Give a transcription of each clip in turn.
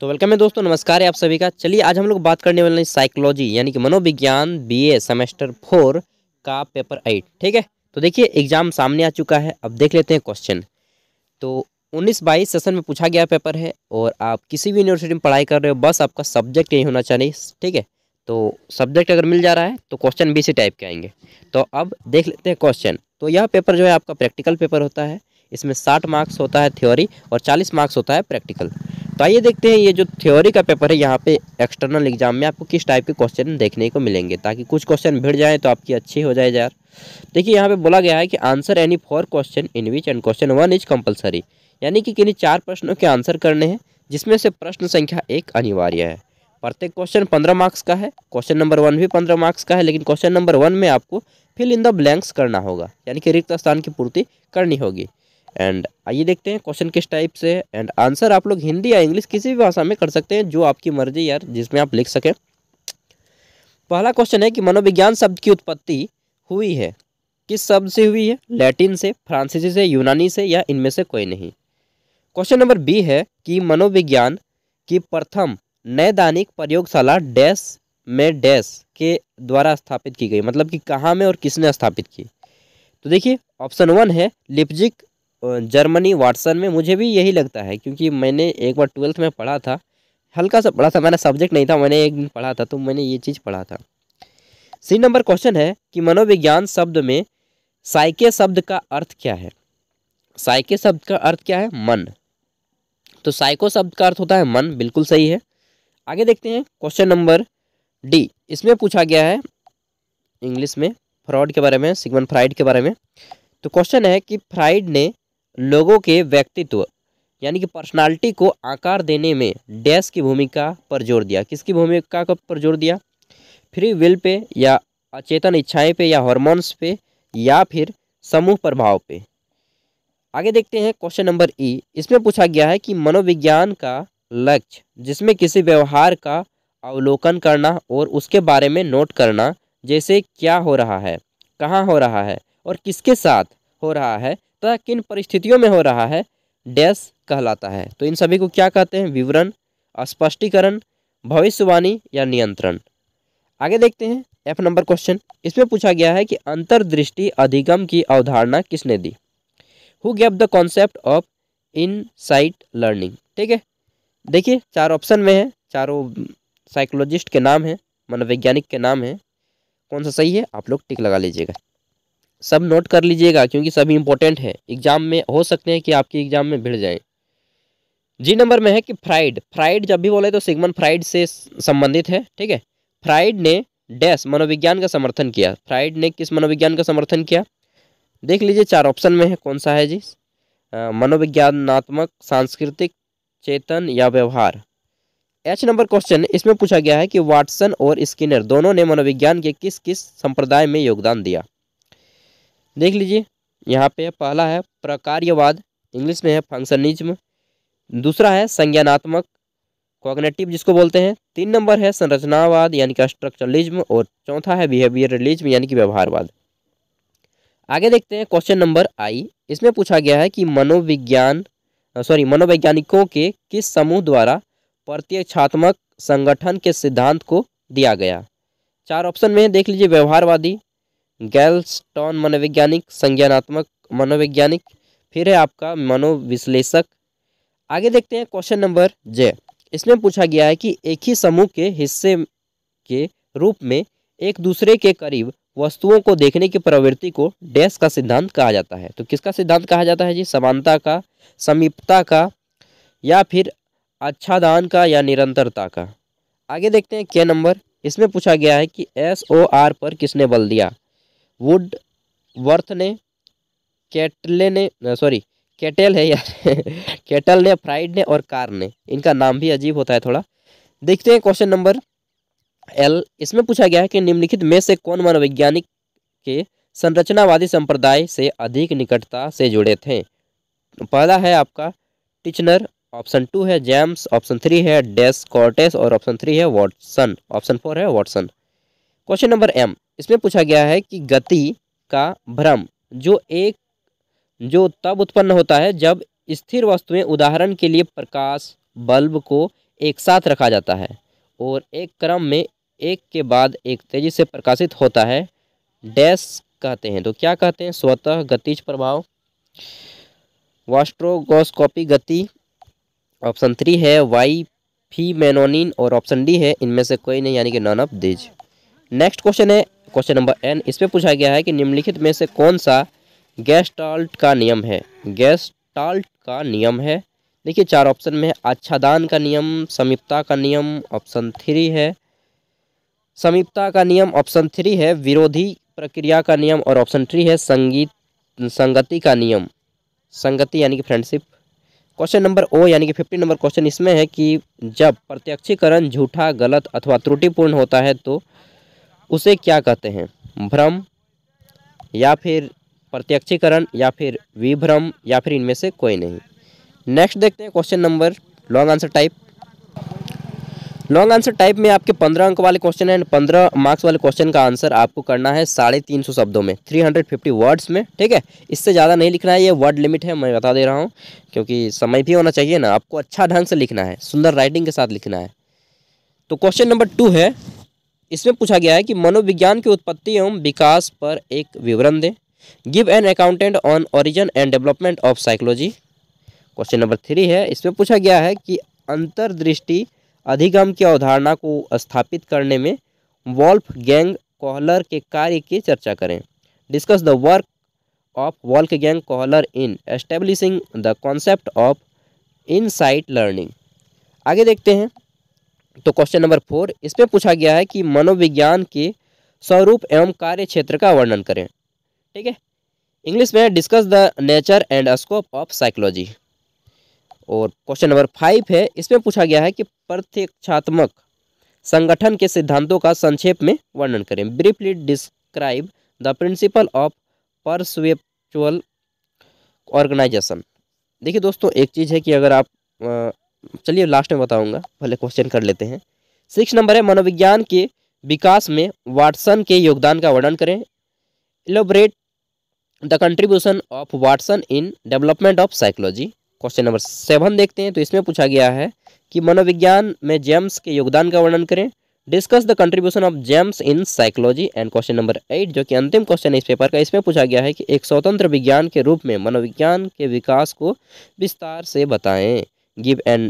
तो वेलकम है दोस्तों नमस्कार है आप सभी का चलिए आज हम लोग बात करने वाले हैं साइकोलॉजी यानी कि मनोविज्ञान बीए सेमेस्टर फोर का पेपर एट ठीक है तो देखिए एग्जाम सामने आ चुका है अब देख लेते हैं क्वेश्चन तो उन्नीस बाईस सेशन में पूछा गया पेपर है और आप किसी भी यूनिवर्सिटी में पढ़ाई कर रहे हो बस आपका सब्जेक्ट यही होना चाहिए ठीक है तो सब्जेक्ट अगर मिल जा रहा है तो क्वेश्चन बी इसी टाइप के आएंगे तो अब देख लेते हैं क्वेश्चन तो यह पेपर जो है आपका प्रैक्टिकल पेपर होता है इसमें साठ मार्क्स होता है थ्योरी और चालीस मार्क्स होता है प्रैक्टिकल तो आइए देखते हैं ये जो थ्योरी का पेपर है यहाँ पे एक्सटर्नल एग्जाम में आपको किस टाइप के क्वेश्चन देखने को मिलेंगे ताकि कुछ क्वेश्चन भिड़ जाएँ तो आपकी अच्छी हो जाए यार देखिए यहाँ पे बोला गया है कि answer any four question in which and question one is compulsory यानी कि किन्हीं चार प्रश्नों के आंसर करने हैं जिसमें से प्रश्न संख्या एक अनिवार्य है प्रत्येक क्वेश्चन पंद्रह मार्क्स का है क्वेश्चन नंबर वन भी पंद्रह मार्क्स का है लेकिन क्वेश्चन नंबर वन में आपको फिल इन द ब्लैंक्स करना होगा यानी कि रिक्त स्थान की पूर्ति करनी होगी एंड आइए देखते हैं क्वेश्चन किस टाइप से है एंड आंसर आप लोग हिंदी या इंग्लिश किसी भी भाषा में कर सकते हैं जो आपकी मर्जी यार जिसमें आप लिख सकें पहला क्वेश्चन है कि मनोविज्ञान शब्द की उत्पत्ति हुई है किस शब्द से हुई है लैटिन से फ्रांसीसी से यूनानी से या इनमें से कोई नहीं क्वेश्चन नंबर बी है कि मनोविज्ञान की प्रथम नैदानिक प्रयोगशाला डैश में डैश के द्वारा स्थापित की गई मतलब कि कहाँ में और किसने स्थापित की तो देखिए ऑप्शन वन है लिपजिक जर्मनी वाटसन में मुझे भी यही लगता है क्योंकि मैंने एक बार ट्वेल्थ में पढ़ा था हल्का सा पढ़ा था मैंने सब्जेक्ट नहीं था मैंने एक दिन पढ़ा था तो मैंने ये चीज़ पढ़ा था सी नंबर क्वेश्चन है कि मनोविज्ञान शब्द में साइके शब्द का अर्थ क्या है साइके शब्द का अर्थ क्या है मन तो साइको शब्द का अर्थ होता है मन बिल्कुल सही है आगे देखते हैं क्वेश्चन नंबर डी इसमें पूछा गया है इंग्लिश में फ्रॉड के बारे में सिगमन फ्राइड के बारे में तो क्वेश्चन है कि फ्राइड ने लोगों के व्यक्तित्व यानी कि पर्सनालिटी को आकार देने में डैश की भूमिका पर जोर दिया किसकी भूमिका पर जोर दिया फ्री विल पे या अचेतन इच्छाएं पे या हॉर्मोन्स पे या फिर समूह प्रभाव पे आगे देखते हैं क्वेश्चन नंबर ई इसमें पूछा गया है कि मनोविज्ञान का लक्ष्य जिसमें किसी व्यवहार का अवलोकन करना और उसके बारे में नोट करना जैसे क्या हो रहा है कहाँ हो रहा है और किसके साथ हो रहा है तथा किन परिस्थितियों में हो रहा है डैश कहलाता है तो इन सभी को क्या कहते हैं विवरण स्पष्टीकरण भविष्यवाणी या नियंत्रण आगे देखते हैं एफ नंबर क्वेश्चन इसमें पूछा गया है कि अंतर्दृष्टि अधिगम की अवधारणा किसने दी who gave the concept of insight learning ठीक है देखिए चार ऑप्शन में है चारों साइकोलॉजिस्ट के नाम हैं मनोवैज्ञानिक के नाम हैं कौन सा सही है आप लोग टिक लगा लीजिएगा सब नोट कर लीजिएगा क्योंकि सभी इंपॉर्टेंट हैं एग्जाम में हो सकते हैं कि आपके एग्जाम में भिड़ जाए जी नंबर में है कि फ्राइड फ्राइड जब भी बोले तो सिगमन फ्राइड से संबंधित है ठीक है फ्राइड ने डैश मनोविज्ञान का समर्थन किया फ्राइड ने किस मनोविज्ञान का समर्थन किया देख लीजिए चार ऑप्शन में है कौन सा है जी मनोविज्ञानात्मक सांस्कृतिक चेतन या व्यवहार एच नंबर क्वेश्चन इसमें पूछा गया है कि वाटसन और स्किनर दोनों ने मनोविज्ञान के किस किस संप्रदाय में योगदान दिया देख लीजिए यहाँ पे पहला है प्रकार्यवाद इंग्लिश में है फंक्शनिज्म दूसरा है संज्ञानात्मक कॉग्नेटिव जिसको बोलते हैं तीन नंबर है संरचनावाद यानी कि स्ट्रक्चरलिज्म और चौथा है बिहेवियरलिज्म यानी कि व्यवहारवाद आगे देखते हैं क्वेश्चन नंबर आई इसमें पूछा गया है कि मनोविज्ञान सॉरी मनोवैज्ञानिकों के किस समूह द्वारा प्रत्यक्षात्मक संगठन के सिद्धांत को दिया गया चार ऑप्शन में देख लीजिए व्यवहारवादी गैल्सटॉन मनोवैज्ञानिक संज्ञानात्मक मनोवैज्ञानिक फिर है आपका मनोविश्लेषक आगे देखते हैं क्वेश्चन नंबर जे इसमें पूछा गया है कि एक ही समूह के हिस्से के रूप में एक दूसरे के करीब वस्तुओं को देखने की प्रवृत्ति को डैश का सिद्धांत कहा जाता है तो किसका सिद्धांत कहा जाता है जी समानता का समीपता का या फिर अच्छादान का या निरंतरता का आगे देखते हैं के नंबर इसमें पूछा गया है कि एस ओ आर पर किसने बल दिया वर्थ ने कैटले ने सॉरी कैटल है यार कैटल ने फ्राइड ने और कार ने इनका नाम भी अजीब होता है थोड़ा देखते हैं क्वेश्चन नंबर एल इसमें पूछा गया है कि निम्नलिखित में से कौन मनोवैज्ञानिक के संरचनावादी संप्रदाय से अधिक निकटता से जुड़े थे पहला है आपका टिचनर ऑप्शन टू है जेम्स ऑप्शन थ्री है डेस कॉर्टेस और ऑप्शन थ्री है वॉटसन ऑप्शन फोर है वॉटसन क्वेश्चन नंबर एम इसमें पूछा गया है कि गति का भ्रम जो एक जो तब उत्पन्न होता है जब स्थिर वस्तुएं उदाहरण के लिए प्रकाश बल्ब को एक साथ रखा जाता है और एक क्रम में एक के बाद एक तेजी से प्रकाशित होता है डैश कहते हैं तो क्या कहते हैं स्वतः गतिज प्रभाव वास्ट्रोगोस्कोपी गति ऑप्शन थ्री है वाई फी मेनोनिन और ऑप्शन डी है इनमें से कोई नहीं यानी कि none of these next question है क्वेश्चन नंबर एन इस पर पूछा गया है कि निम्नलिखित में से कौन सा गैस्टाल्ट का नियम है गैस्टाल्ट का नियम है देखिए चार ऑप्शन में है आच्छादान का नियम समीपता का नियम ऑप्शन थ्री है समीपता का नियम ऑप्शन थ्री है विरोधी प्रक्रिया का नियम और ऑप्शन थ्री है संगीत संगति का नियम संगति यानी कि फ्रेंडशिप क्वेश्चन नंबर ओ यानी कि फिफ्टी नंबर क्वेश्चन इसमें है कि जब प्रत्यक्षीकरण झूठा गलत अथवा त्रुटिपूर्ण होता है तो उसे क्या कहते हैं भ्रम या फिर प्रत्यक्षीकरण या फिर विभ्रम या फिर इनमें से कोई नहीं नेक्स्ट देखते हैं question number long answer type long answer type में आपके पंद्रह अंक वाले क्वेश्चन हैं पंद्रह मार्क्स वाले क्वेश्चन का आंसर आपको करना है साढ़े तीन सौ शब्दों में थ्री हंड्रेड फिफ्टी वर्ड्स में ठीक है इससे ज़्यादा नहीं लिखना है ये वर्ड लिमिट है मैं बता दे रहा हूँ क्योंकि समय भी होना चाहिए ना आपको अच्छा ढंग से लिखना है सुंदर राइटिंग के साथ लिखना है तो क्वेश्चन नंबर टू है इसमें पूछा गया है कि मनोविज्ञान की उत्पत्ति एवं विकास पर एक विवरण दें give an accountant on origin and development of psychology question number three है इसमें पूछा गया है कि अंतर्दृष्टि अधिगम की अवधारणा को स्थापित करने में वॉल्फ गैंग कोहलर के कार्य की चर्चा करें discuss the work of Wolfgang Kohler in establishing the concept of insight learning आगे देखते हैं तो क्वेश्चन नंबर फोर इसमें पूछा गया है कि मनोविज्ञान के स्वरूप एवं कार्य क्षेत्र का वर्णन करें ठीक है इंग्लिश में discuss the nature and scope of psychology और क्वेश्चन नंबर फाइव है इसमें पूछा गया है कि प्रत्यक्षात्मक संगठन के सिद्धांतों का संक्षेप में वर्णन करें briefly describe the principle of perceptual organisation देखिए दोस्तों एक चीज़ है कि अगर आप चलिए लास्ट में बताऊंगा पहले क्वेश्चन कर लेते हैं सिक्स नंबर है मनोविज्ञान के विकास में वाटसन के योगदान का वर्णन करें elaborate the contribution of Watson in development of psychology question number seven देखते हैं तो इसमें पूछा गया है कि मनोविज्ञान में जेम्स के योगदान का वर्णन करें discuss the contribution of James in psychology and question number eight जो कि अंतिम क्वेश्चन है इस पेपर का इसमें पूछा गया है कि एक स्वतंत्र विज्ञान के रूप में मनोविज्ञान के विकास को विस्तार से बताएं give an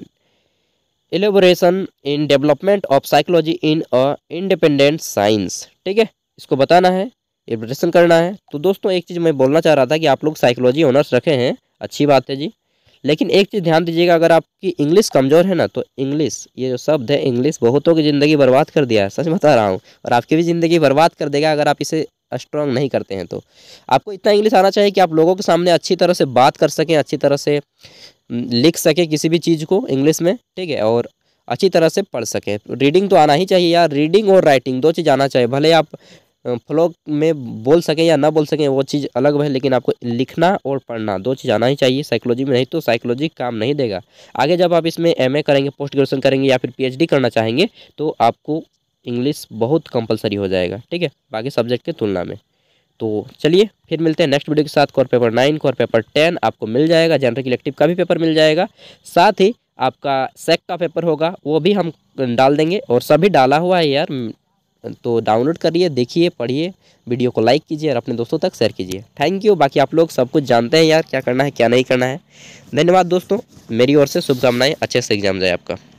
elaboration in development of psychology in a independent science ठीक है इसको बताना है एलिब्रेशन करना है तो दोस्तों एक चीज़ मैं बोलना चाह रहा था कि आप लोग साइकोलॉजी ऑनर्स रखे हैं अच्छी बात है जी लेकिन एक चीज़ ध्यान दीजिएगा अगर आपकी इंग्लिश कमज़ोर है ना तो इंग्लिश ये जो शब्द है इंग्लिश बहुतों की ज़िंदगी बर्बाद कर दिया है सच बता रहा हूँ और आपकी भी ज़िंदगी बर्बाद कर देगा अगर आप इसे स्ट्रॉन्ग नहीं करते हैं तो आपको इतना इंग्लिश आना चाहिए कि आप लोगों के सामने अच्छी तरह से बात कर सकें अच्छी तरह से लिख सकें किसी भी चीज़ को इंग्लिश में ठीक है और अच्छी तरह से पढ़ सकें रीडिंग तो आना ही चाहिए यार रीडिंग और राइटिंग दो चीज़ आना चाहिए भले आप फ्लो में बोल सकें या ना बोल सकें वो चीज़ अलग है लेकिन आपको लिखना और पढ़ना दो चीज़ आना ही चाहिए साइकोलॉजी में नहीं तो साइकोलॉजी काम नहीं देगा आगे जब आप इसमें एमए करेंगे पोस्ट ग्रेजुएशन करेंगे या फिर पीएचडी करना चाहेंगे तो आपको इंग्लिश बहुत कंपलसरी हो जाएगा ठीक है बाकी सब्जेक्ट की तुलना में तो चलिए फिर मिलते हैं नेक्स्ट वीडियो के साथ core paper nine core paper ten आपको मिल जाएगा जनरल इलेक्टिव का भी पेपर मिल जाएगा साथ ही आपका सेक का पेपर होगा वो भी हम डाल देंगे और सभी डाला हुआ है यार तो डाउनलोड करिए देखिए पढ़िए वीडियो को लाइक कीजिए और अपने दोस्तों तक शेयर कीजिए थैंक यू बाकी आप लोग सब कुछ जानते हैं यार क्या करना है क्या नहीं करना है धन्यवाद दोस्तों मेरी ओर से शुभकामनाएं अच्छे से एग्जाम जाए आपका